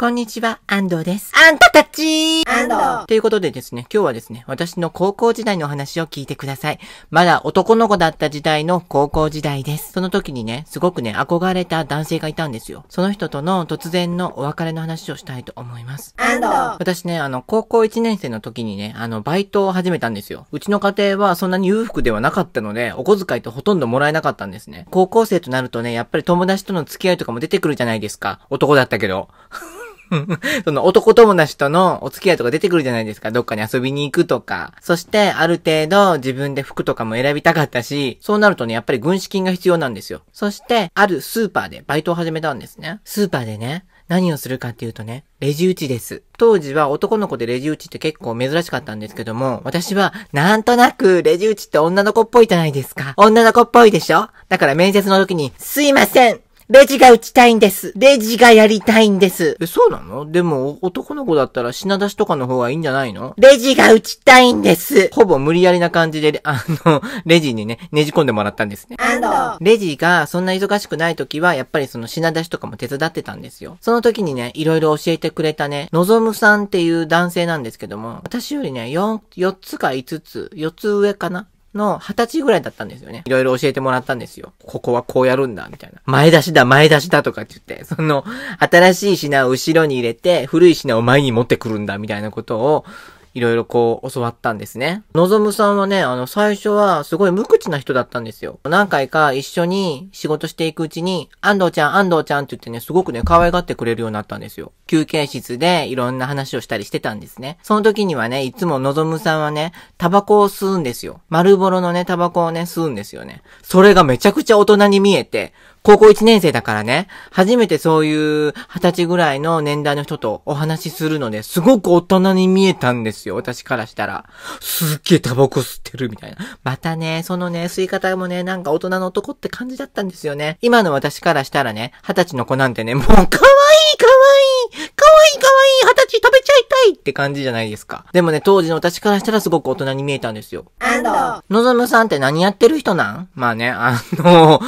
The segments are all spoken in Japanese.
こんにちは、安藤です。あんたたち安藤ということでですね、今日はですね、私の高校時代のお話を聞いてください。まだ男の子だった時代の高校時代です。その時にね、すごくね、憧れた男性がいたんですよ。その人との突然のお別れの話をしたいと思います。安藤私ね、あの、高校1年生の時にね、あの、バイトを始めたんですよ。うちの家庭はそんなに裕福ではなかったので、お小遣いとほとんどもらえなかったんですね。高校生となるとね、やっぱり友達との付き合いとかも出てくるじゃないですか。男だったけど。その男友達とのお付き合いとか出てくるじゃないですか。どっかに遊びに行くとか。そして、ある程度自分で服とかも選びたかったし、そうなるとね、やっぱり軍資金が必要なんですよ。そして、あるスーパーでバイトを始めたんですね。スーパーでね、何をするかっていうとね、レジ打ちです。当時は男の子でレジ打ちって結構珍しかったんですけども、私はなんとなくレジ打ちって女の子っぽいじゃないですか。女の子っぽいでしょだから面接の時に、すいませんレジが打ちたいんです。レジがやりたいんです。え、そうなのでも、男の子だったら品出しとかの方がいいんじゃないのレジが打ちたいんです。ほぼ無理やりな感じで、あの、レジにね、ねじ込んでもらったんですね。あの、レジがそんな忙しくない時は、やっぱりその品出しとかも手伝ってたんですよ。その時にね、いろいろ教えてくれたね、のぞむさんっていう男性なんですけども、私よりね、4、4つか5つ、4つ上かなの二十歳ぐらいだったんですよね。いろいろ教えてもらったんですよ。ここはこうやるんだ、みたいな。前出しだ、前出しだとかって言って、その、新しい品を後ろに入れて、古い品を前に持ってくるんだ、みたいなことを、いろいろこう、教わったんですね。のぞむさんはね、あの、最初はすごい無口な人だったんですよ。何回か一緒に仕事していくうちに、安藤ちゃん、安藤ちゃんって言ってね、すごくね、可愛がってくれるようになったんですよ。休憩室でいろんな話をしたりしてたんですね。その時にはね、いつものぞむさんはね、タバコを吸うんですよ。丸ボロのね、タバコをね、吸うんですよね。それがめちゃくちゃ大人に見えて、高校1年生だからね、初めてそういう20歳ぐらいの年代の人とお話しするので、すごく大人に見えたんですよ、私からしたら。すっげえタバコ吸ってるみたいな。またね、そのね、吸い方もね、なんか大人の男って感じだったんですよね。今の私からしたらね、20歳の子なんてね、もう可愛い可愛い可愛い可愛い二十歳食べちゃいたいって感じじゃないですか。でもね、当時の私からしたらすごく大人に見えたんですよ。あの、のぞむさんって何やってる人なんまあね、あの、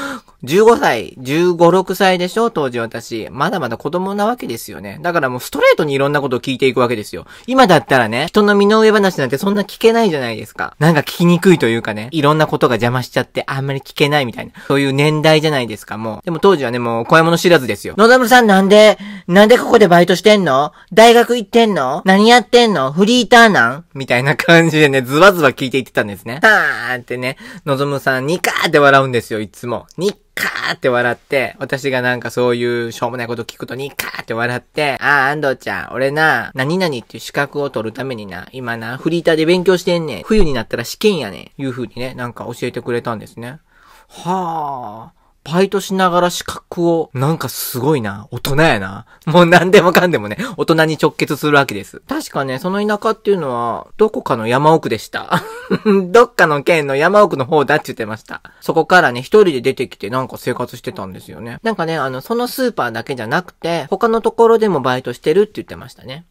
15歳、15、6歳でしょ当時私。まだまだ子供なわけですよね。だからもうストレートにいろんなことを聞いていくわけですよ。今だったらね、人の身の上話なんてそんな聞けないじゃないですか。なんか聞きにくいというかね、いろんなことが邪魔しちゃってあんまり聞けないみたいな。そういう年代じゃないですか、もう。でも当時はね、もう小もの知らずですよ。野田村さんなんで、なんでここでバイトしてんの大学行ってんの何やってんのフリーターなんみたいな感じでね、ズバズバ聞いていってたんですね。はーってね、のぞむさんにかーって笑うんですよ、いつも。にかーって笑って、私がなんかそういうしょうもないこと聞くとにかーって笑って、あー、安藤ちゃん、俺な、何々っていう資格を取るためにな、今な、フリーターで勉強してんねん。冬になったら試験やねん。いう風にね、なんか教えてくれたんですね。はー。バイトしながら資格を、なんかすごいな。大人やな。もう何でもかんでもね、大人に直結するわけです。確かね、その田舎っていうのは、どこかの山奥でした。どっかの県の山奥の方だって言ってました。そこからね、一人で出てきてなんか生活してたんですよね。なんかね、あの、そのスーパーだけじゃなくて、他のところでもバイトしてるって言ってましたね。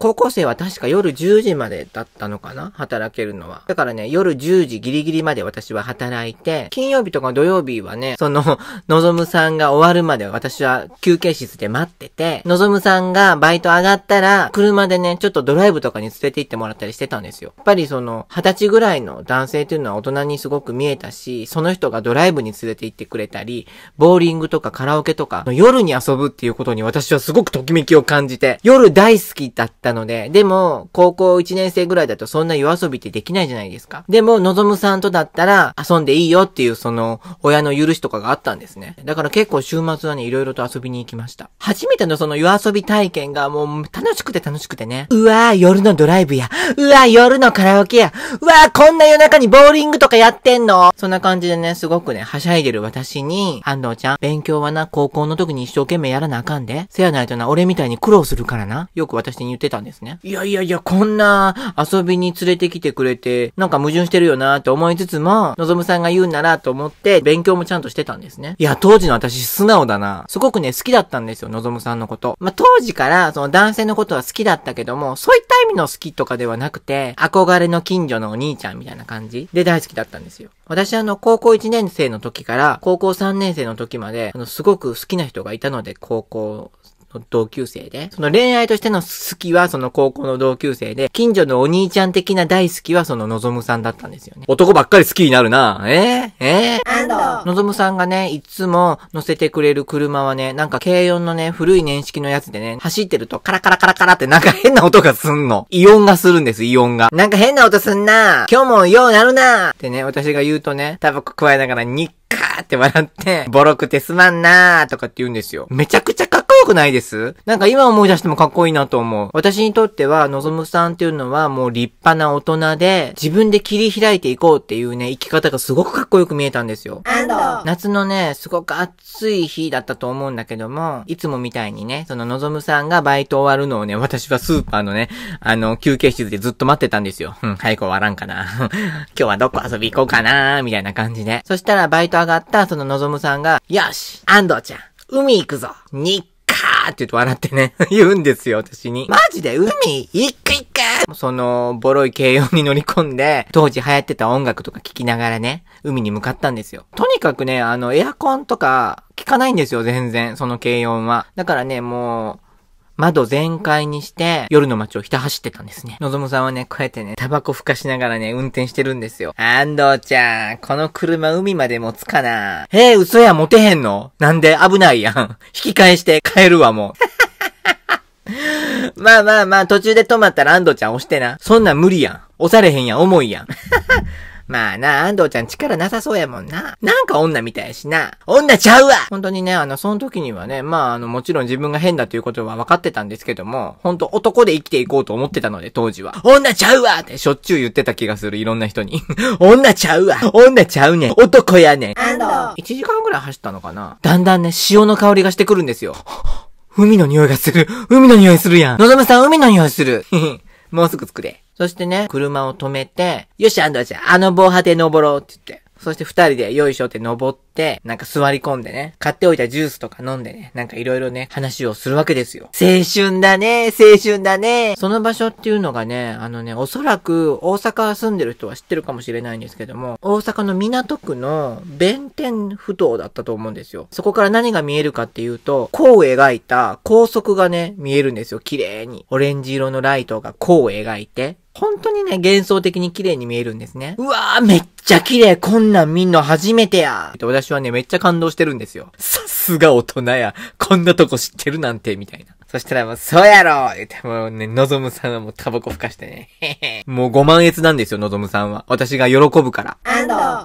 高校生は確か夜10時までだったのかな働けるのは。だからね、夜10時ギリギリまで私は働いて、金曜日とか土曜日はね、そのの、のぞむさんが終わるまで私は休憩室で待ってて、のぞむさんがバイト上がったら、車でね、ちょっとドライブとかに連れて行ってもらったりしてたんですよ。やっぱりその、二十歳ぐらいの男性っていうのは大人にすごく見えたし、その人がドライブに連れて行ってくれたり、ボーリングとかカラオケとか、夜に遊ぶっていうことに私はすごくときめきを感じて、夜大好きだったので、でも、高校1年生ぐらいだとそんな夜遊びってできないじゃないですか。でも、のぞむさんとだったら、遊んでいいよっていうその、親の許しとかががあったんですね。だから結構週末はね、いろいろと遊びに行きました。初めてのその夜遊び体験がもう楽しくて楽しくてね。うわぁ、夜のドライブや。うわぁ、夜のカラオケや。うわぁ、こんな夜中にボーリングとかやってんのそんな感じでね、すごくね、はしゃいでる私に、安藤ちゃん、勉強はな、高校の時に一生懸命やらなあかんで。せやないとな、俺みたいに苦労するからな。よく私に言ってたんですね。いやいやいや、こんな遊びに連れてきてくれて、なんか矛盾してるよなと思いつつも、のぞむさんが言うならと思って、勉強もちゃんとしてたんですね。いや、当時の私素直だな。すごくね、好きだったんですよ、のぞむさんのこと。まあ、当時から、その男性のことは好きだったけども、そういった意味の好きとかではなくて、憧れの近所のお兄ちゃんみたいな感じで大好きだったんですよ。私あの、高校1年生の時から、高校3年生の時まで、あの、すごく好きな人がいたので、高校同級生で、その恋愛としての好きはその高校の同級生で、近所のお兄ちゃん的な大好きはそののぞむさんだったんですよね。男ばっかり好きになるなえー、えー、のぞむさんがね、いつも乗せてくれる車はね、なんか軽音のね、古い年式のやつでね、走ってるとカラカラカラカラってなんか変な音がすんの。イオンがするんです、イオンが。なんか変な音すんな今日もようなるなってね、私が言うとね、タバコ加えながらニッカーって笑って、ボロくてすまんなーとかって言うんですよ。めちゃくちゃかっこくないですなんか今思い出してもかっこいいなと思う。私にとっては、のぞむさんっていうのはもう立派な大人で、自分で切り開いていこうっていうね、生き方がすごくかっこよく見えたんですよ。夏のね、すごく暑い日だったと思うんだけども、いつもみたいにね、そののぞむさんがバイト終わるのをね、私はスーパーのね、あの、休憩室でずっと待ってたんですよ。うん、早く終わらんかな。今日はどこ遊び行こうかなみたいな感じで。そしたらバイト上がったそののぞむさんが、よし安藤ちゃん海行くぞ日ーって言って笑ってね、言うんですよ、私に。マジで海行く行くその、ボロい軽音に乗り込んで、当時流行ってた音楽とか聴きながらね、海に向かったんですよ。とにかくね、あの、エアコンとか、効かないんですよ、全然、その軽音は。だからね、もう、窓全開にして、夜の街をひた走ってたんですね。のぞむさんはね、こうやってね、タバコふかしながらね、運転してるんですよ。安藤ちゃん、この車海まで持つかなええー、嘘や、持てへんのなんで危ないやん。引き返して帰るわ、もう。まあまあまあ、途中で止まったら安藤ちゃん押してな。そんな無理やん。押されへんやん、重いやん。まあな、安藤ちゃん力なさそうやもんな。なんか女みたいしな。女ちゃうわ本当にね、あの、その時にはね、まああの、もちろん自分が変だということは分かってたんですけども、本当男で生きていこうと思ってたので、当時は。女ちゃうわってしょっちゅう言ってた気がする、いろんな人に。女ちゃうわ女ちゃうねん男やねん安藤 !1 時間ぐらい走ったのかなだんだんね、潮の香りがしてくるんですよ。海の匂いがする海の匂いするやんのぞむさん海の匂いするもうすぐ着くで。そしてね、車を止めて、よし、あんたたち、あの防波堤登ろうって言って。そして二人でよいしょって登って、なんか座り込んでね、買っておいたジュースとか飲んでね、なんかいろいろね、話をするわけですよ。青春だね、青春だね。その場所っていうのがね、あのね、おそらく大阪住んでる人は知ってるかもしれないんですけども、大阪の港区の弁天不動だったと思うんですよ。そこから何が見えるかっていうと、弧を描いた高速がね、見えるんですよ、綺麗に。オレンジ色のライトが弧を描いて、本当にね、幻想的に綺麗に見えるんですね。うわー、めっちゃ綺麗こんなん見んの初めてや私はね、めっちゃ感動してるんですよ。さすが大人や。こんなとこ知ってるなんて、みたいな。そしたらもう、そうやろ言って、もうね、のぞむさんはもうタバコ吹かしてね。もうご満悦なんですよ、のぞむさんは。私が喜ぶから。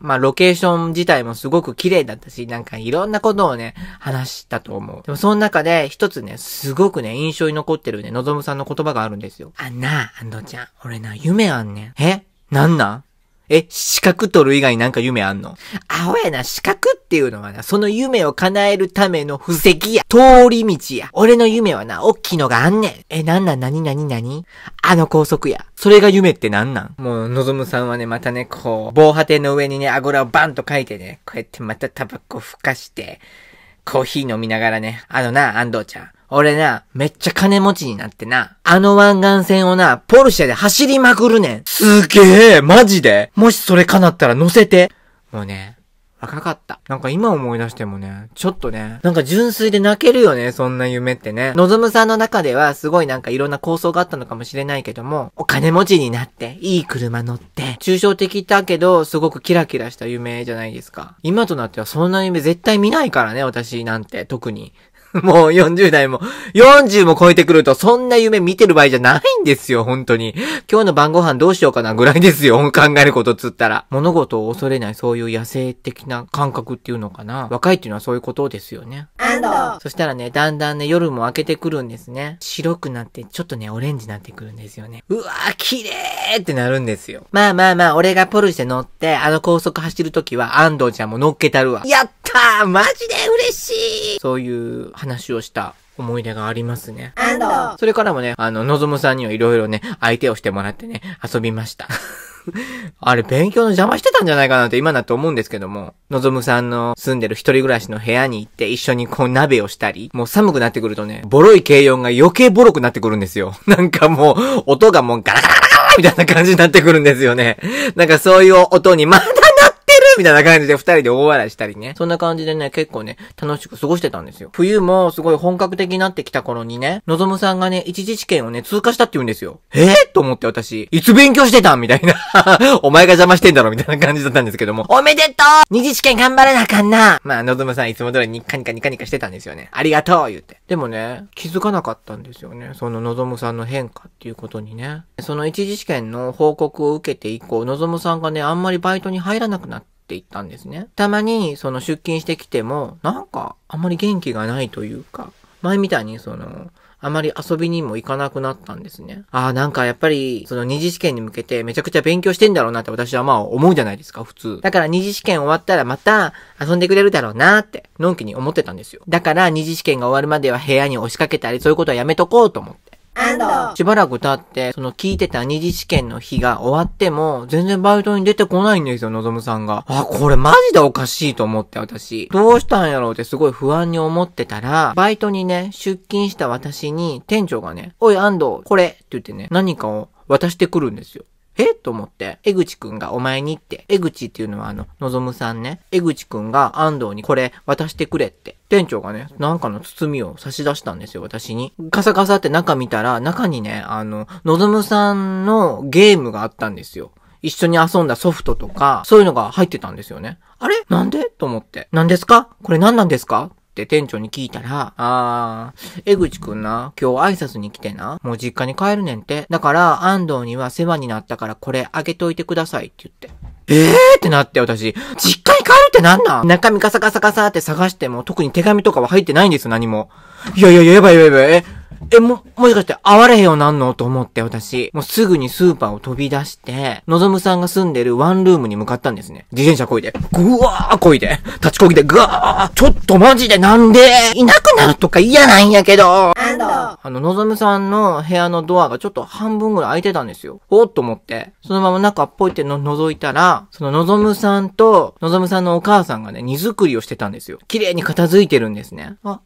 まあ、ロケーション自体もすごく綺麗だったし、なんかいろんなことをね、話したと思う。でもその中で、一つね、すごくね、印象に残ってるね、のぞむさんの言葉があるんですよ。あんな、アンドちゃん、俺な、夢あんねん。えなんなんえ、資格取る以外になんか夢あんの青やな、資格っていうのはな、その夢を叶えるための布石や、通り道や。俺の夢はな、おっきいのがあんねん。え、なんなん、なになになにあの高速や。それが夢ってなんなんもう、のぞむさんはね、またね、こう、防波堤の上にね、あごらをバンと書いてね、こうやってまたタバコふかして、コーヒー飲みながらね、あのな、安藤ちゃん。俺な、めっちゃ金持ちになってな、あの湾岸線をな、ポルシェで走りまくるねん。すげえ、マジでもしそれ叶ったら乗せて。もうね、若かった。なんか今思い出してもね、ちょっとね、なんか純粋で泣けるよね、そんな夢ってね。のぞむさんの中ではすごいなんかいろんな構想があったのかもしれないけども、お金持ちになって、いい車乗って、抽象的だけど、すごくキラキラした夢じゃないですか。今となってはそんな夢絶対見ないからね、私なんて、特に。もう40代も、40も超えてくると、そんな夢見てる場合じゃないんですよ、本当に。今日の晩ご飯どうしようかなぐらいですよ、考えることつったら。物事を恐れない、そういう野生的な感覚っていうのかな。若いっていうのはそういうことですよね。そしたらね、だんだんね、夜も明けてくるんですね。白くなって、ちょっとね、オレンジになってくるんですよね。うわー、綺麗ってなるんですよ。まあまあまあ、俺がポルシェ乗って、あの高速走るときは、安藤ちゃんも乗っけたるわ。やったーマジで嬉しいそういう話をした思い出がありますね。それからもね、あの、のぞむさんにはいろいろね、相手をしてもらってね、遊びました。あれ、勉強の邪魔してたんじゃないかなって今だと思うんですけども、のぞむさんの住んでる一人暮らしの部屋に行って一緒にこう鍋をしたり、もう寒くなってくるとね、ボロい軽音が余計ボロくなってくるんですよ。なんかもう、音がもうガラガラガラガラみたいな感じになってくるんですよね。なんかそういう音に、まだみたいな感じで二人で大笑いしたりね。そんな感じでね、結構ね、楽しく過ごしてたんですよ。冬もすごい本格的になってきた頃にね、のぞむさんがね、一次試験をね、通過したって言うんですよ。えー、と思って私、いつ勉強してたみたいな。お前が邪魔してんだろみたいな感じだったんですけども。おめでとう二次試験頑張らなあかんなまあ、のぞむさんいつも通りにカニカニカニカしてたんですよね。ありがとう言って。でもね、気づかなかったんですよね。そののぞむさんの変化っていうことにね。その一次試験の報告を受けて以降、のぞむさんがね、あんまりバイトに入らなくなって、って言ったんですね。たまにその出勤してきても、なんかあんまり元気がないというか、前みたいにその、あまり遊びにも行かなくなったんですね。ああ、なんかやっぱり、その二次試験に向けてめちゃくちゃ勉強してんだろうなって私はまあ思うじゃないですか、普通。だから二次試験終わったらまた遊んでくれるだろうなって、のんきに思ってたんですよ。だから二次試験が終わるまでは部屋に押しかけたり、そういうことはやめとこうと思って。しばらく経って、その聞いてた二次試験の日が終わっても、全然バイトに出てこないんですよ、のぞむさんが。あ、これマジでおかしいと思って、私。どうしたんやろうってすごい不安に思ってたら、バイトにね、出勤した私に、店長がね、おい、安藤、これって言ってね、何かを渡してくるんですよ。えと思って、江口くんがお前にって、江口っていうのはあの、のぞむさんね、江口くんが安藤にこれ渡してくれって、店長がね、なんかの包みを差し出したんですよ、私に。ガサガサって中見たら、中にね、あの、のぞむさんのゲームがあったんですよ。一緒に遊んだソフトとか、そういうのが入ってたんですよね。あれなんでと思って。何ですかこれ何なんですかって店長に聞いたら、あー、江口くんな、今日挨拶に来てな、もう実家に帰るねんって。だから、安藤には世話になったからこれあげといてくださいって言って。ええーってなって私、実家に帰るってなんなん中身ガサガサガサって探しても特に手紙とかは入ってないんですよ、何も。いやいやいや、やばいやばいやばい。え、も、もしかして会われへんようなんのと思って私、もうすぐにスーパーを飛び出して、のぞむさんが住んでるワンルームに向かったんですね。自転車こいで、ぐわーこいで、立ちこぎでぐわー、ちょっとマジでなんで、いなくなるとか嫌なんやけど。あの、のぞむさんの部屋のドアがちょっと半分ぐらい開いてたんですよ。おっと思って、そのまま中っぽいっての覗いたら、そののぞむさんと、のぞむさんのお母さんがね、荷造りをしてたんですよ。綺麗に片付いてるんですね。あ、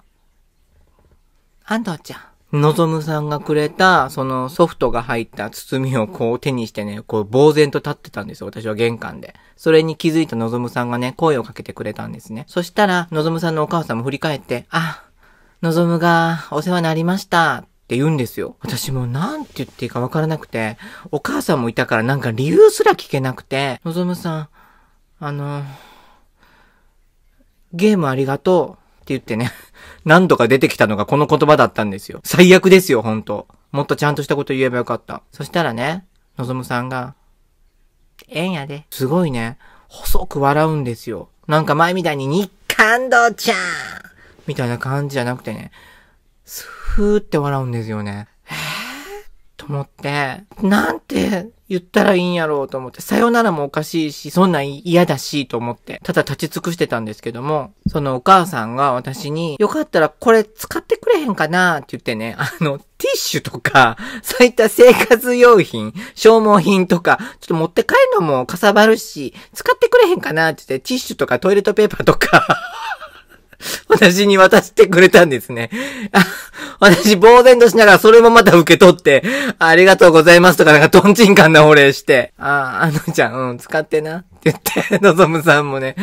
安藤ちゃん。のぞむさんがくれた、そのソフトが入った包みをこう手にしてね、こう呆然と立ってたんですよ、私は玄関で。それに気づいたのぞむさんがね、声をかけてくれたんですね。そしたら、のぞむさんのお母さんも振り返って、あ、のぞむがお世話になりました。って言うんですよ。私もなんて言っていいかわからなくて、お母さんもいたからなんか理由すら聞けなくて、のぞむさん、あの、ゲームありがとう。って言ってね、何度か出てきたのがこの言葉だったんですよ。最悪ですよ、ほんと。もっとちゃんとしたこと言えばよかった。そしたらね、のぞむさんが、えんやで。すごいね、細く笑うんですよ。なんか前みたいに、日韓堂ちゃんみたいな感じじゃなくてね、すーって笑うんですよね。えー、と思って、なんて、言ったらいいんやろうと思って、さよならもおかしいし、そんなん嫌だし、と思って、ただ立ち尽くしてたんですけども、そのお母さんが私に、よかったらこれ使ってくれへんかなって言ってね、あの、ティッシュとか、そういった生活用品、消耗品とか、ちょっと持って帰るのもかさばるし、使ってくれへんかなって言って、ティッシュとかトイレットペーパーとか 私に渡してくれたんですね。私、呆然としながらそれもまた受け取って、ありがとうございますとかなんかトンチンカンなお礼して、ああ、あのちゃん、うん、使ってなって言って、のぞむさんもね、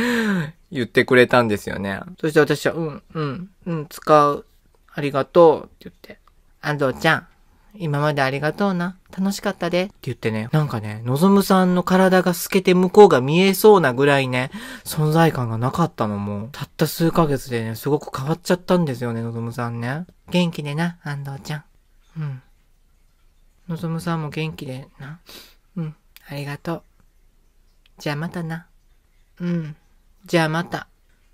言ってくれたんですよね。そして私は、うん、うん、うん、使う、ありがとうって言って、安藤ちゃん、今までありがとうな。楽しかったで。って言ってね、なんかね、のぞむさんの体が透けて向こうが見えそうなぐらいね、存在感がなかったのも、たった数ヶ月でね、すごく変わっちゃったんですよね、のぞむさんね。元気でな、安藤ちゃん。うん。のぞむさんも元気でな。うん、ありがとう。じゃあまたな。うん、じゃあまた。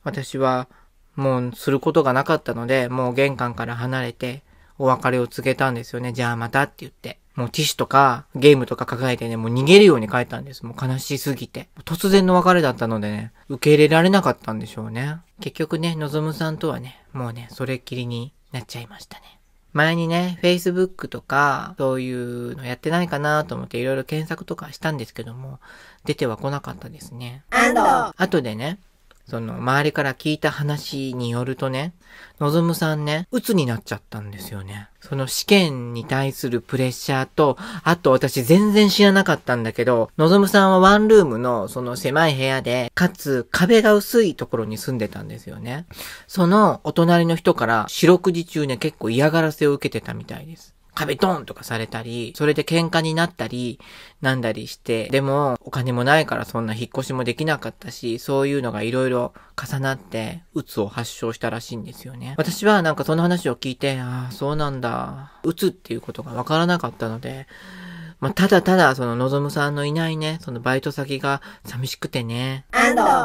私は、もうすることがなかったので、もう玄関から離れて、お別れを告げたんですよね。じゃあまたって言って。もうティッシュとかゲームとか抱えてね、もう逃げるように帰ったんです。もう悲しすぎて。突然の別れだったのでね、受け入れられなかったんでしょうね。結局ね、のぞむさんとはね、もうね、それっきりになっちゃいましたね。前にね、Facebook とか、そういうのやってないかなと思っていろいろ検索とかしたんですけども、出ては来なかったですね。あとでね、その、周りから聞いた話によるとね、のぞむさんね、鬱になっちゃったんですよね。その試験に対するプレッシャーと、あと私全然知らなかったんだけど、のぞむさんはワンルームのその狭い部屋で、かつ壁が薄いところに住んでたんですよね。そのお隣の人から四六時中ね結構嫌がらせを受けてたみたいです。壁ドンとかされたり、それで喧嘩になったり、なんだりして、でもお金もないからそんな引っ越しもできなかったし、そういうのが色々重なって、うつを発症したらしいんですよね。私はなんかその話を聞いて、ああ、そうなんだ。うつっていうことがわからなかったので、まあ、ただただ、その、のぞむさんのいないね、そのバイト先が寂しくてね。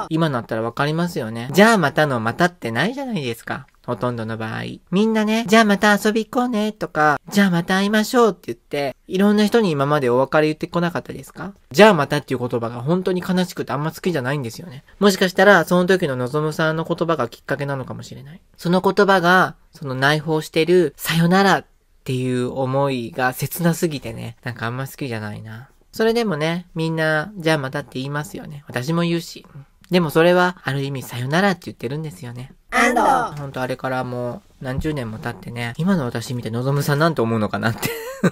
今なったらわかりますよね。じゃあまたのまたってないじゃないですか。ほとんどの場合。みんなね、じゃあまた遊び行こうねとか、じゃあまた会いましょうって言って、いろんな人に今までお別れ言ってこなかったですかじゃあまたっていう言葉が本当に悲しくてあんま好きじゃないんですよね。もしかしたら、その時ののぞむさんの言葉がきっかけなのかもしれない。その言葉が、その内包してる、さよならっていう思いが切なすぎてね、なんかあんま好きじゃないな。それでもね、みんな、じゃあまたって言いますよね。私も言うし。でもそれは、ある意味さよならって言ってるんですよね。安ほんとあれからもう何十年も経ってね、今の私見てのぞむさんなんて思うのかなって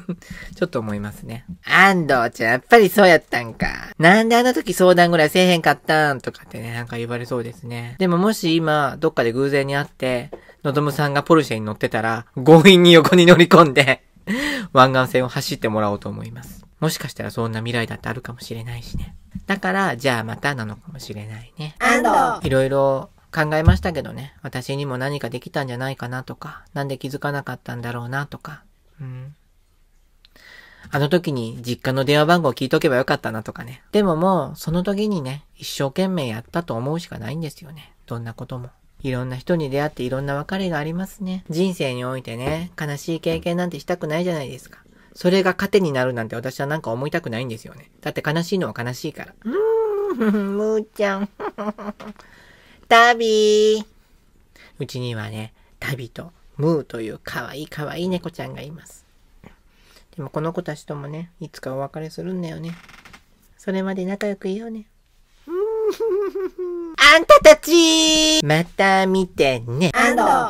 ちょっと思いますね。安藤ちゃん、やっぱりそうやったんか。なんであの時相談ぐらいせえへんかったんとかってね、なんか言われそうですね。でももし今、どっかで偶然に会って、のぞむさんがポルシェに乗ってたら、強引に横に乗り込んで 湾岸線を走ってもらおうと思います。もしかしたらそんな未来だってあるかもしれないしね。だから、じゃあまたなのかもしれないね。安藤いろいろ考えましたけどね、私にも何かできたんじゃないかなとか、なんで気づかなかったんだろうなとか、うん。あの時に実家の電話番号聞いとけばよかったなとかね。でももう、その時にね、一生懸命やったと思うしかないんですよね。どんなことも。いろんな人に出会っていろんな別れがありますね。人生においてね、悲しい経験なんてしたくないじゃないですか。それが糧になるなんて私はなんか思いたくないんですよね。だって悲しいのは悲しいから。うーん、むーちゃん。タビー。うちにはね、タビとムーというかわいいかわいい猫ちゃんがいます。でもこの子たちともね、いつかお別れするんだよね。それまで仲良くいようね。あんたたちまた見てね。